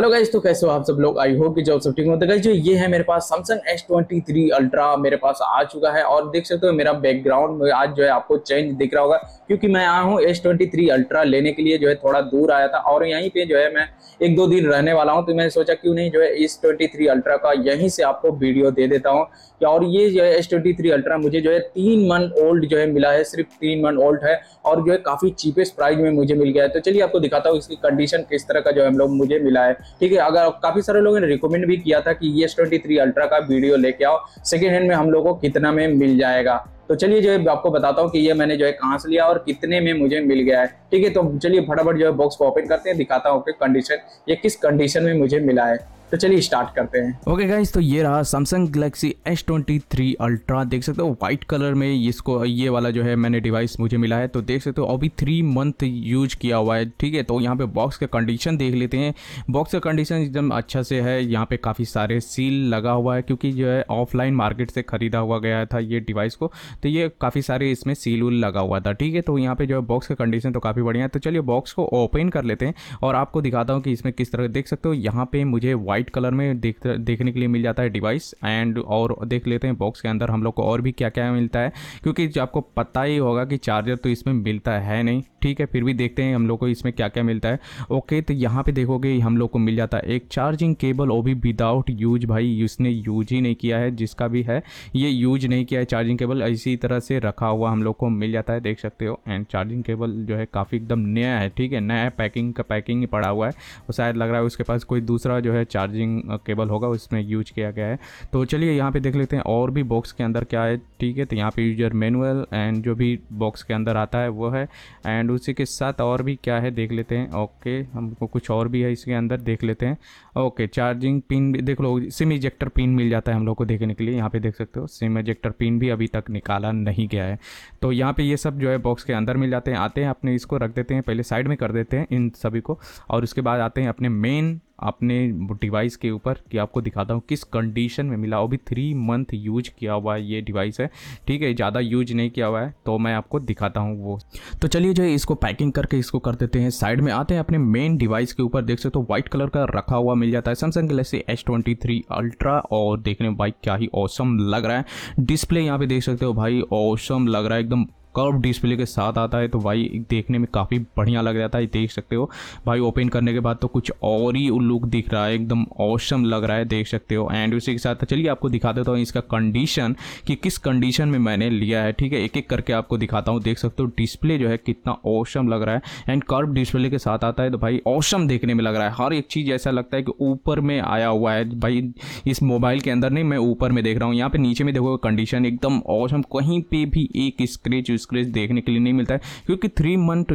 hello guys तो कैसे हो आप सब लोग आई होप कि जॉब सब ठीक हो तो गाइज जो ये है मेरे पास Samsung S twenty three Ultra मेरे पास आ चुका है और देख सकते हो मेरा बैकग्राउंड आज जो है आपको चेंज दिख रहा होगा क्योंकि मैं आया हूँ एस ट्वेंटी थ्री अल्ट्रा लेने के लिए जो है थोड़ा दूर आया था और यहीं पे जो है मैं एक दो दिन रहने वाला हूँ तो मैंने सोचा क्यों नहीं जो है एस ट्वेंटी थ्री अल्ट्रा का यहीं से आपको वीडियो दे देता हूँ और ये जो है एस ट्वेंटी थ्री अल्ट्रा मुझे जो है तीन मंथ ओल्ड जो है मिला है सिर्फ तीन मंथ ओल्ड है और जो है काफ़ी चीपेस्ट प्राइस में मुझे मिल गया है तो चलिए आपको दिखाता हूँ इसकी कंडीशन किस तरह का जो है हम लोग मुझे मिला है ठीक है अगर काफी सारे लोगों ने रिकमेंड भी किया था कि ये एस ट्वेंटी अल्ट्रा का वीडियो लेके आओ सेकेंड हैंड में हम लोग को कितना में मिल जाएगा तो चलिए जो है आपको बताता हूँ कि ये मैंने जो है कहाँ से लिया और कितने में मुझे मिल गया है ठीक है तो चलिए फटाफट जो है बॉक्स को ओपन करते हैं दिखाता हूँ कि कंडीशन ये किस कंडीशन में मुझे मिला है तो चलिए स्टार्ट करते हैं ओके okay गाइस तो ये रहा Samsung Galaxy S twenty three Ultra देख सकते हो वाइट कलर में इसको ये वाला जो है मैंने डिवाइस मुझे मिला है तो देख सकते हो अभी थ्री मंथ यूज किया हुआ है ठीक है तो यहाँ पे बॉक्स का कंडीशन देख लेते हैं बॉक्स का कंडीशन एकदम अच्छा से है यहाँ पे काफ़ी सारे सील लगा हुआ है क्योंकि जो है ऑफलाइन मार्केट से ख़रीदा हुआ गया था ये डिवाइस को तो ये काफ़ी सारे इसमें सील उल लगा हुआ था ठीक है तो यहाँ पे जो है बॉक्स का कंडीशन तो काफ़ी बढ़िया है तो चलिए बॉक्स को ओपन कर लेते हैं और आपको दिखाता हूँ कि इसमें किस तरह देख सकते हो यहाँ पे मुझे वाइट वाइट कलर में देख देखने के लिए मिल जाता है डिवाइस एंड और देख लेते हैं बॉक्स के अंदर हम लोग को और भी क्या क्या मिलता है क्योंकि आपको पता ही होगा कि चार्जर तो इसमें मिलता है नहीं ठीक है फिर भी देखते हैं हम लोग को इसमें क्या क्या मिलता है ओके तो यहाँ पे देखोगे हम लोग को मिल जाता है एक चार्जिंग केबल वो भी विदाउट यूज भाई इसने यूज ही नहीं किया है जिसका भी है ये यूज नहीं किया है चार्जिंग केबल इसी तरह से रखा हुआ हम लोग को मिल जाता है देख सकते हो एंड चार्जिंग केबल जो है काफ़ी एकदम नया है ठीक है नया पैकिंग का पैकिंग ही पड़ा हुआ है और शायद लग रहा है उसके पास कोई दूसरा जो है चार्जिंग केबल होगा उसमें यूज किया गया है तो चलिए यहाँ पर देख लेते हैं और भी बॉक्स के अंदर क्या है ठीक है तो यहाँ पर यूजर मैनुअल एंड जो भी बॉक्स के अंदर आता है वो है एंड एंड उसी के साथ और भी क्या है देख लेते हैं ओके हमको कुछ और भी है इसके अंदर देख लेते हैं ओके चार्जिंग पिन भी देख लो सिम इजेक्टर पिन मिल जाता है हम लोग को देखने के लिए यहाँ पे देख सकते हो सिम इजेक्टर पिन भी अभी तक निकाला नहीं गया है तो यहाँ पे ये सब जो है बॉक्स के अंदर मिल जाते हैं आते हैं अपने इसको रख देते हैं पहले साइड में कर देते हैं इन सभी को और उसके बाद आते हैं अपने मेन अपने डिवाइस के ऊपर कि आपको दिखाता हूँ किस कंडीशन में मिला अभी थ्री मंथ यूज किया हुआ है ये डिवाइस है ठीक है ज़्यादा यूज नहीं किया हुआ है तो मैं आपको दिखाता हूँ वो तो चलिए जो है इसको पैकिंग करके इसको कर देते हैं साइड में आते हैं अपने मेन डिवाइस के ऊपर देख सकते हो तो व्हाइट कलर का रखा हुआ मिल जाता है Samsung Galaxy S twenty three Ultra और देखने में भाई क्या ही औसम लग रहा है डिस्प्ले यहाँ पे देख सकते हो भाई औसम लग रहा है एकदम कर्व डिस्प्ले के साथ आता है तो भाई देखने में काफ़ी बढ़िया लग जाता है देख सकते हो भाई ओपन करने के बाद तो कुछ और ही लुक दिख रहा है एकदम औसम लग रहा है देख सकते हो एंड उसी के साथ चलिए आपको दिखा देता हूँ इसका कंडीशन कि किस कंडीशन में मैंने लिया है ठीक है एक एक करके आपको दिखाता हूँ देख सकते हो डिस्प्ले जो है कितना औसम लग रहा है एंड कर्व डिस्प्ले के साथ आता है तो भाई औसम देखने में लग रहा है हर एक चीज़ ऐसा लगता है कि ऊपर में आया हुआ है भाई इस मोबाइल के अंदर नहीं मैं ऊपर में देख रहा हूँ यहाँ पर नीचे में देखो कंडीशन एकदम औसम कहीं पर भी एक स्क्रेच स्क्रेच देखने के लिए नहीं मिलता है क्योंकि थ्री मंथ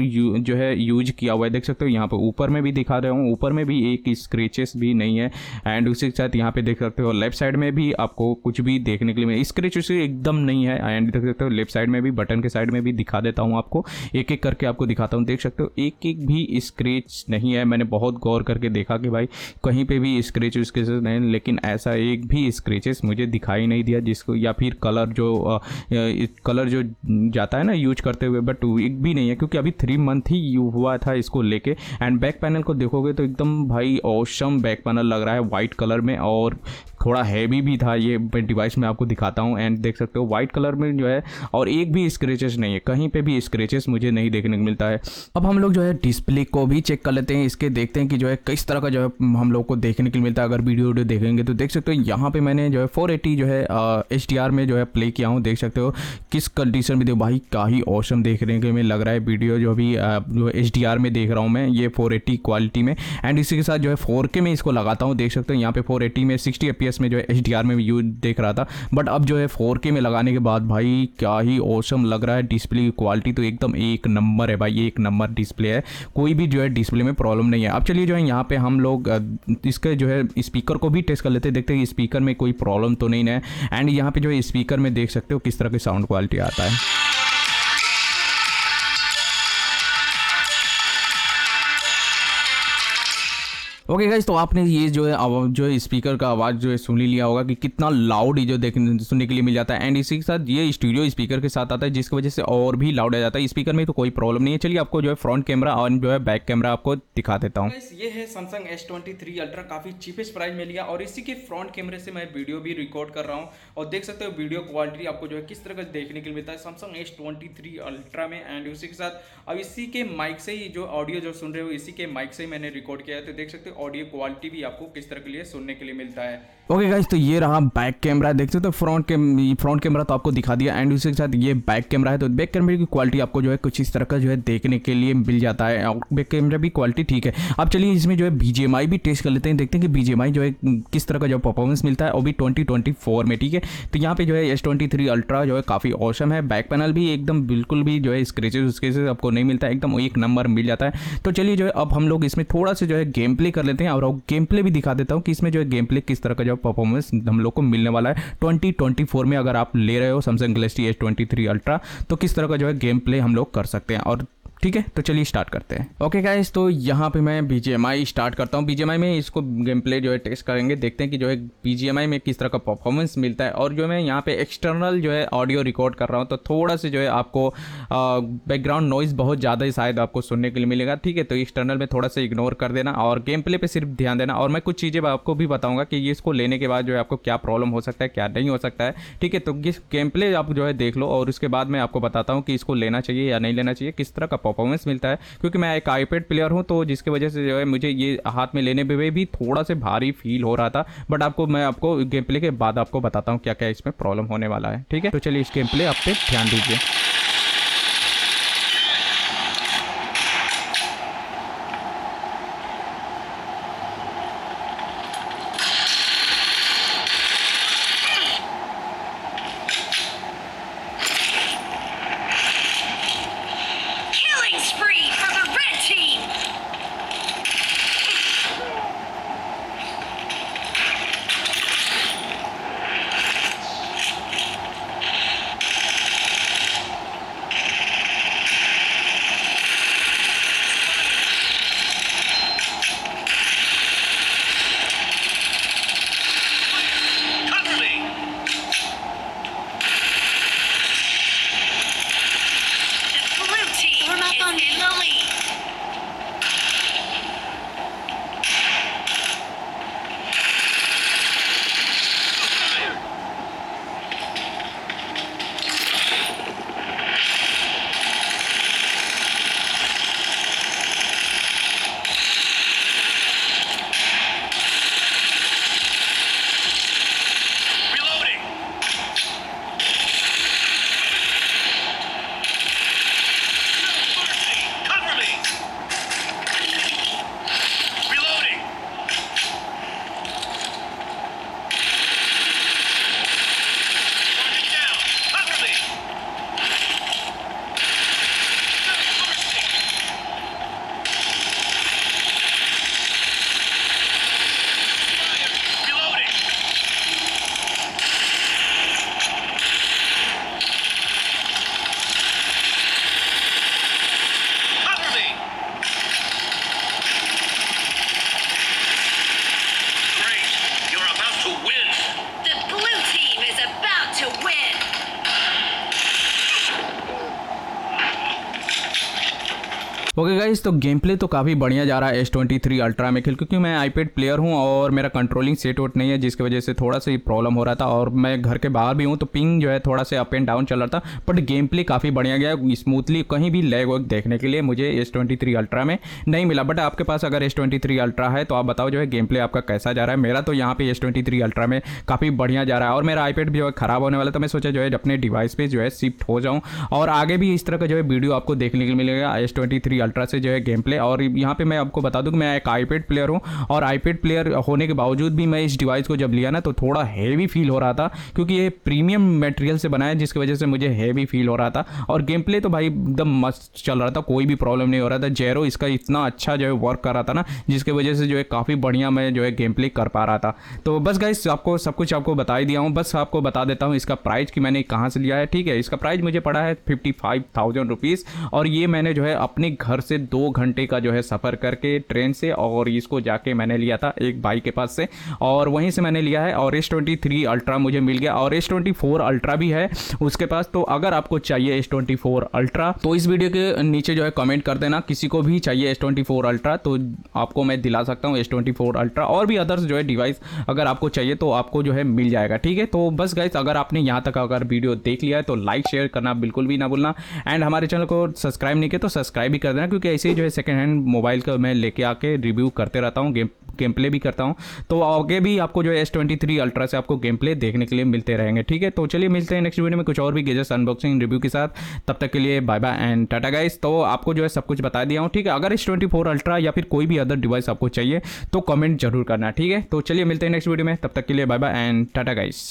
जो है यूज किया हुआ है देख सकते हो यहाँ पर ऊपर में भी दिखा रहे हूँ ऊपर में भी एक स्क्रेचेस भी नहीं है एंड के साथ यहाँ पे देख सकते हो लेफ्ट साइड में भी आपको कुछ भी देखने के लिए मिले स्क्रेच उसे एकदम नहीं है एंड देख सकते हो लेफ्ट साइड में भी बटन के साइड में भी दिखा देता हूँ आपको एक एक करके आपको दिखाता हूँ देख सकते हो एक एक भी स्क्रेच नहीं है मैंने बहुत गौर करके देखा कि भाई कहीं पर भी स्क्रेच स्क्रेचेस नहीं लेकिन ऐसा एक भी स्क्रेचेस मुझे दिखाई नहीं दिया जिसको या फिर कलर जो कलर जो जाता आता है ना यूज करते हुए बट भी नहीं है क्योंकि अभी थ्री मंथ ही हुआ था इसको लेके एंड बैक पैनल को देखोगे तो एकदम भाई औसम बैक पैनल लग रहा है वाइट कलर में और थोड़ा हैवी भी था ये डिवाइस मैं आपको दिखाता हूँ एंड देख सकते हो वाइट कलर में जो है और एक भी स्क्रेचेस नहीं है कहीं पे भी स्क्रेचेस मुझे नहीं देखने को मिलता है अब हम लोग जो है डिस्प्ले को भी चेक कर लेते हैं इसके देखते हैं कि जो है किस तरह का जो है हम लोग को देखने के लिए मिलता है अगर वीडियो वीडियो देखेंगे तो देख सकते हो यहाँ पे मैंने जो है फोर जो है एच में जो है प्ले किया हूँ देख सकते हो किस कंडीशन में देखो भाई का ही औसम देखने के में लग रहा है वीडियो जो भी जो एच में देख रहा हूँ मैं ये फोर क्वालिटी में एंड इसी के साथ जो है फोर में इसको लगाता हूँ देख सकते हो यहाँ पे फोर में सिक्सटी एफ में जो है एच में यूज देख रहा था बट अब जो है फोर में लगाने के बाद भाई क्या ही औसम लग रहा है डिस्प्ले की क्वालिटी तो एकदम एक नंबर है भाई एक नंबर डिस्प्ले है कोई भी जो है डिस्प्ले में प्रॉब्लम नहीं है अब चलिए जो है यहाँ पे हम लोग इसके जो है स्पीकर को भी टेस्ट कर लेते हैं देखते हैं स्पीकर में कोई प्रॉब्लम तो नहीं है एंड यहाँ पे जो है स्पीकर में देख सकते हो किस तरह की साउंड क्वालिटी आता है ओके गाइज तो आपने ये जो है जो है स्पीकर का आवाज़ जो है सुन ही लिया होगा कि कितना लाउड ही जो देखने सुनने के लिए मिल जाता है एंड इसी के साथ ये स्टूडियो स्पीकर के साथ आता है जिसकी वजह से और भी लाउड आ जाता है स्पीकर में तो कोई प्रॉब्लम नहीं है चलिए आपको जो है फ्रंट कैमरा और जो है बैक कैमरा आपको दिखा देता हूँ ये है Samsung S twenty three Ultra काफ़ी चीपेस्ट प्राइस में लिया और इसी के फ्रंट कैमरे से मैं वीडियो भी रिकॉर्ड कर रहा हूँ और देख सकते हो वीडियो क्वालिटी आपको जो है किस तरह का देखने के लिए मिलता है Samsung S twenty three Ultra में एंड उसी के साथ अब इसी के माइक से ही जो ऑडियो जो सुन रहे हो इसी के माइक से ही मैंने रिकॉर्ड किया है तो देख सकते हो ऑडियो क्वालिटी भी आपको किस तरह के लिए सुनने के लिए मिलता है ओके okay गाइज तो ये रहा बैक कैमरा है देखते हो तो फ्रंट के फ्रंट कैमरा तो आपको दिखा दिया एंड उसके साथ ये बैक कैमरा है तो बैक कैमरे की क्वालिटी आपको जो है कुछ इस तरह का जो है देखने के लिए मिल जाता है और बैक कैमरा भी क्वालिटी ठीक है अब चलिए इसमें जो है बीजेएमआई भी टेस्ट कर लेते हैं देखते हैं कि बीजेएमआई जो है किस तरह का जो परफॉर्मेंस मिलता है वो भी ट्वेंटी ट्वेंटी फोर में ठीक है तो यहाँ पे जो है एस ट्वेंटी थ्री अल्ट्रा जो है काफ़ी औसम है बैक पैनल भी एकदम बिल्कुल भी जो है स्क्रेचेज उसके आपको नहीं मिलता एकदम एक नंबर मिल जाता है तो चलिए जो है अब हम लोग इसमें थोड़ा सा जो है गेम प्ले कर लेते हैं और गेम प्ले भी दिखा देता हूँ कि इसमें जो है गेम प्ले किस तरह का जो परफॉर्मेंस हम लोग को मिलने वाला है ट्वेंटी ट्वेंटी फोर में अगर आप ले रहे हो Samsung Galaxy S twenty three Ultra तो किस तरह का जो है गेम प्ले हम लोग कर सकते हैं और ठीक है तो चलिए स्टार्ट करते हैं ओके गाइस तो यहाँ पे मैं बी स्टार्ट करता हूँ बी में इसको गेम प्ले जो है टेस्ट करेंगे देखते हैं कि जो है बी में किस तरह का परफॉर्मेंस मिलता है और जो मैं यहाँ पे एक्सटर्नल जो है ऑडियो रिकॉर्ड कर रहा हूँ तो थोड़ा सा जो है आपको बैकग्राउंड नॉइज़ बहुत ज़्यादा ही शायद आपको सुनने के लिए मिलेगा ठीक है तो एक्सटर्नल में थोड़ा सा इग्नोर कर देना और गेम प्ले पर सिर्फ ध्यान देना और मैं कुछ चीज़ें आपको भी बताऊँगा कि इसको लेने के बाद जो है आपको क्या प्रॉब्लम हो सकता है क्या नहीं हो सकता है ठीक है तो गेम प्ले आप जो है देख लो और उसके बाद मैं आपको बताता हूँ कि इसको लेना चाहिए या नहीं लेना चाहिए किस तरह का परफॉर्मेंस मिलता है क्योंकि मैं एक आईपैड प्लेयर हूँ तो जिसकी वजह से जो है मुझे ये हाथ में लेने में भी थोड़ा से भारी फील हो रहा था बट आपको मैं आपको गेम प्ले के बाद आपको बताता हूँ क्या क्या इसमें प्रॉब्लम होने वाला है ठीक है तो चलिए इस गेम प्ले आप पे ध्यान दीजिए ओके गाइज तो गेम प्ले तो काफ़ी बढ़िया जा रहा है एस ट्वेंटी थ्री अल्ट्रा में खेल क्योंकि मैं आईपेड प्लेयर हूँ और मेरा कंट्रोलिंग सेट वोट नहीं है जिसकी वजह से थोड़ा सा प्रॉब्लम हो रहा था और मैं घर के बाहर भी हूँ तो पिंग जो है थोड़ा सा अप एंड डाउन चल रहा था बट गेम प्ले काफ़ी बढ़िया गया स्मूथली कहीं भी लैग वर्क देखने के लिए मुझे एस ट्वेंटी थ्री अल्ट्रा में नहीं मिला बट आपके पास अगर एस ट्वेंटी थ्री अल्ट्रा है तो आप बताओ जो है गेम प्ले आपका कैसा जा रहा है मेरा तो यहाँ पे एस ट्वेंटी थ्री अल्ट्रा में काफ़ी बढ़िया जा रहा है और मेरा आईपेड भी जो है ख़राब होने वाला था तो मैं सोचा जो है अपने डिवाइस पर जो है शिफ्ट हो जाऊँ और आगे भी इस तरह का जो है वीडियो आपको देखने के लिए मिलेगा एस ट्वेंटी थ्री अल्ट्रा से जो है गेम प्ले और यहाँ पे मैं आपको बता दूँ कि मैं एक पैड प्लेयर हूँ और पैड प्लेयर होने के बावजूद भी मैं इस डिवाइस को जब लिया ना तो थोड़ा हैवी फील हो रहा था क्योंकि ये प्रीमियम मटेरियल से बनाया जिसकी वजह से मुझे हैवी फील हो रहा था और गेम प्ले तो भाई एकदम मस्त चल रहा था कोई भी प्रॉब्लम नहीं हो रहा था जेरो इसका इतना अच्छा जो है वर्क कर रहा था ना जिसकी वजह से जो है काफ़ी बढ़िया मैं जो है गेम प्ले कर पा रहा था तो बस गाइस आपको सब कुछ आपको बता ही दिया हूँ बस आपको बता देता हूँ इसका प्राइस कि मैंने कहाँ से लिया है ठीक है इसका प्राइस मुझे पड़ा है फिफ्टी फाइव थाउजेंड रुपीज़ और ये मैंने जो है अपने घर घर से दो घंटे का जो है सफ़र करके ट्रेन से और इसको जाके मैंने लिया था एक भाई के पास से और वहीं से मैंने लिया है और एस ट्वेंटी थ्री अल्ट्रा मुझे मिल गया और एस ट्वेंटी फोर अल्ट्रा भी है उसके पास तो अगर आपको चाहिए एस ट्वेंटी फोर अल्ट्रा तो इस वीडियो के नीचे जो है कमेंट कर देना किसी को भी चाहिए एस ट्वेंटी फोर अल्ट्रा तो आपको मैं दिला सकता हूँ एस ट्वेंटी फोर अल्ट्रा और भी अदर्स जो है डिवाइस अगर आपको चाहिए तो आपको जो है मिल जाएगा ठीक है तो बस गाइस अगर आपने यहाँ तक अगर वीडियो देख लिया है तो लाइक शेयर करना बिल्कुल भी ना भूलना एंड हमारे चैनल को सब्सक्राइब नहीं किया तो सब्सक्राइब भी कर देना ना क्योंकि ऐसे ही जो है सेकेंड हैंड मोबाइल का मैं लेके आके रिव्यू करते रहता हूँ गेम गेम प्ले भी करता हूँ तो आगे भी आपको जो है एस ट्वेंटी थ्री अल्ट्रा से आपको गेम प्ले देखने के लिए मिलते रहेंगे ठीक है तो चलिए मिलते हैं नेक्स्ट वीडियो में कुछ और भी गेजेस अनबॉक्सिंग रिव्यू के साथ तब तक के लिए bye bye and tata guys तो आपको जो है सब कुछ बता दिया हूँ ठीक है अगर एस ट्वेंटी फोर अल्ट्रा या फिर कोई भी अदर डिवाइस आपको चाहिए तो कमेंट जरूर करना ठीक है तो चलिए मिलते हैं नेक्स्ट वीडियो में तब तक के लिए bye bye and tata guys